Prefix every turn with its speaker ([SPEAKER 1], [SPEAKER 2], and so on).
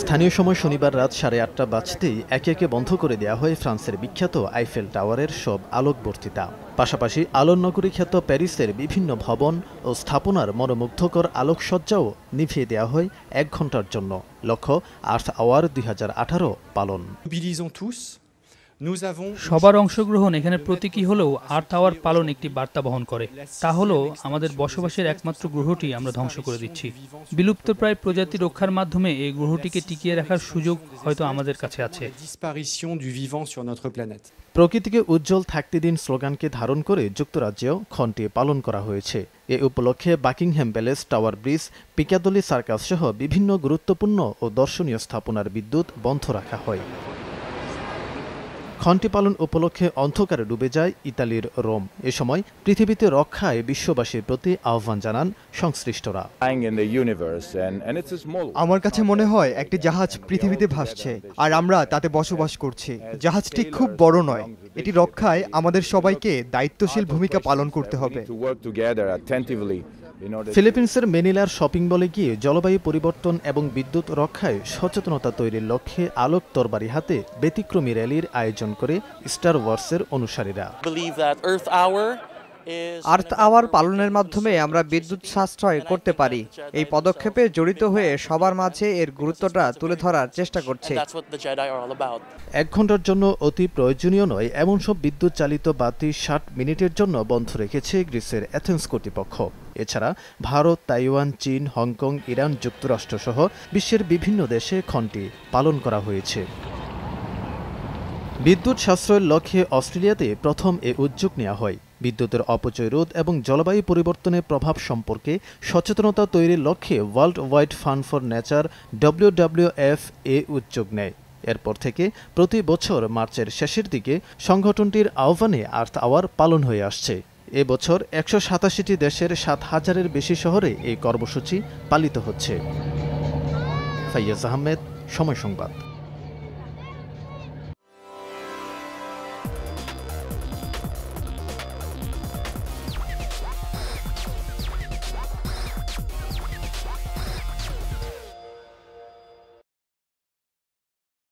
[SPEAKER 1] স্থানীয় সময় শনিবার রাত সাড়ে আটটা বাজতেই একে একে বন্ধ করে দেওয়া হয় ফ্রান্সের বিখ্যাত আইফেল টাওয়ারের সব আলোকবর্তিতা পাশাপাশি নগরী খ্যাত প্যারিসের বিভিন্ন ভবন ও স্থাপনার মনোমুগ্ধকর আলোকসজ্জাও নিভিয়ে দেওয়া হয় এক ঘন্টার জন্য লক্ষ্য আর্থ আওয়ার দুই আঠারো পালন
[SPEAKER 2] সবার অংশগ্রহণ এখানে প্রতীকী হলেও আর্থ আওয়ার পালন একটি বার্তা বহন করে তা হলো আমাদের বসবাসের একমাত্র গ্রহটি আমরা ধ্বংস করে দিচ্ছি বিলুপ্তপ্রায় প্রজাতি রক্ষার মাধ্যমে এই গ্রহটিকে টিকিয়ে রাখার সুযোগ হয়তো আমাদের কাছে আছে
[SPEAKER 1] প্রকৃতিকে উজ্জ্বল থাকতে দিন স্লোগানকে ধারণ করে যুক্তরাজ্যেও খনটি পালন করা হয়েছে এ উপলক্ষে Buckingham Palace Tower Bridge Piccadilly Circus সহ বিভিন্ন গুরুত্বপূর্ণ ও দর্শনীয় স্থাপনার বিদ্যুৎ বন্ধ রাখা হয় খন্তি পালন উপলক্ষে অন্ধকারে ডুবে যায় ইতালির রোম এ সময় পৃথিবীতে রক্ষায় বিশ্ববাসীর প্রতি আহ্বান জানান সংশ্লিষ্টরা আমার কাছে মনে হয় একটি জাহাজ পৃথিবীতে ভাসছে আর আমরা তাতে বসবাস করছি জাহাজটি খুব বড় নয় এটি রক্ষায় আমাদের সবাইকে দায়িত্বশীল ভূমিকা পালন করতে হবে ফিলিপিন্সের মেনিলার শপিং মলে গিয়ে জলবায়ু পরিবর্তন এবং বিদ্যুৎ রক্ষায় সচেতনতা তৈরির লক্ষ্যে আলোক তরবারি হাতে ব্যতিক্রমী র্যালির আয়োজন করে স্টার ওয়ার্সের অনুসারীরা আর্থ আওয়ার পালনের মাধ্যমে আমরা বিদ্যুৎ সাশ্রয় করতে পারি এই পদক্ষেপে জড়িত হয়ে সবার মাঝে এর গুরুত্বটা তুলে ধরার চেষ্টা করছে এক ঘন্টার জন্য অতি প্রয়োজনীয় নয় এমন সব বিদ্যুৎ চালিত বাতি ষাট মিনিটের জন্য বন্ধ রেখেছে গ্রিসের অ্যাথেন্স কর্তৃপক্ষ এছাড়া ভারত তাইওয়ান চীন হংকং ইরান যুক্তরাষ্ট্র সহ বিশ্বের বিভিন্ন দেশে ক্ষণটি পালন করা হয়েছে বিদ্যুৎ সাশ্রয়ের লক্ষ্যে অস্ট্রেলিয়াতে প্রথম এ উদ্যোগ নেওয়া হয় বিদ্যুতের অপচয় রোধ এবং জলবায়ু পরিবর্তনের প্রভাব সম্পর্কে সচেতনতা তৈরির লক্ষ্যে world wide fund for nature WWF এ উদ্যোগ নেয় এরপর থেকে প্রতি বছর মার্চের শেষের দিকে সংগঠনটির আহ্বানে আর্থ আওয়ার পালন হয়ে আসছে এবছর একশো সাতাশিটি দেশের সাত হাজারের বেশি শহরে এই কর্মসূচি পালিত হচ্ছে ফাইয়াজ আহমেদ সময় সংবাদ